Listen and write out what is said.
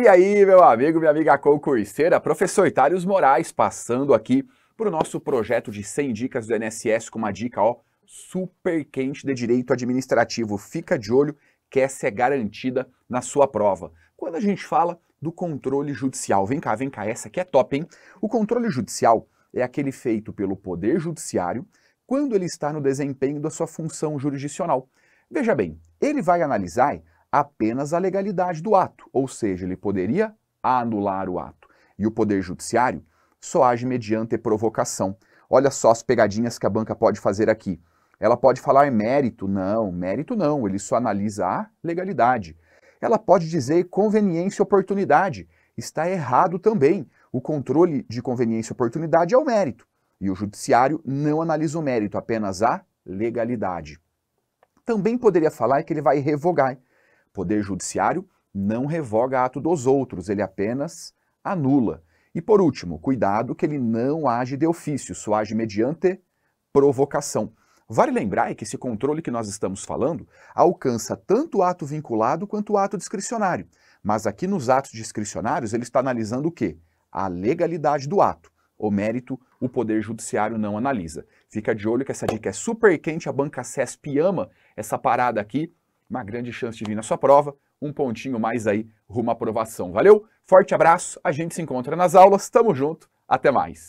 E aí, meu amigo, minha amiga concurseira, professor Itálios Moraes passando aqui para o nosso projeto de 100 dicas do NSS com uma dica ó, super quente de direito administrativo. Fica de olho que essa é garantida na sua prova. Quando a gente fala do controle judicial, vem cá, vem cá, essa aqui é top, hein? O controle judicial é aquele feito pelo Poder Judiciário quando ele está no desempenho da sua função jurisdicional. Veja bem, ele vai analisar apenas a legalidade do ato, ou seja, ele poderia anular o ato. E o Poder Judiciário só age mediante provocação. Olha só as pegadinhas que a banca pode fazer aqui. Ela pode falar é mérito, não, mérito não, ele só analisa a legalidade. Ela pode dizer conveniência e oportunidade, está errado também. O controle de conveniência e oportunidade é o mérito. E o judiciário não analisa o mérito, apenas a legalidade. Também poderia falar que ele vai revogar, poder judiciário não revoga ato dos outros, ele apenas anula. E por último, cuidado que ele não age de ofício, só age mediante provocação. Vale lembrar que esse controle que nós estamos falando alcança tanto o ato vinculado quanto o ato discricionário. Mas aqui nos atos discricionários ele está analisando o quê? A legalidade do ato. O mérito o Poder Judiciário não analisa. Fica de olho que essa dica é super quente, a banca CESP ama essa parada aqui uma grande chance de vir na sua prova, um pontinho mais aí rumo à aprovação. Valeu? Forte abraço, a gente se encontra nas aulas, tamo junto, até mais.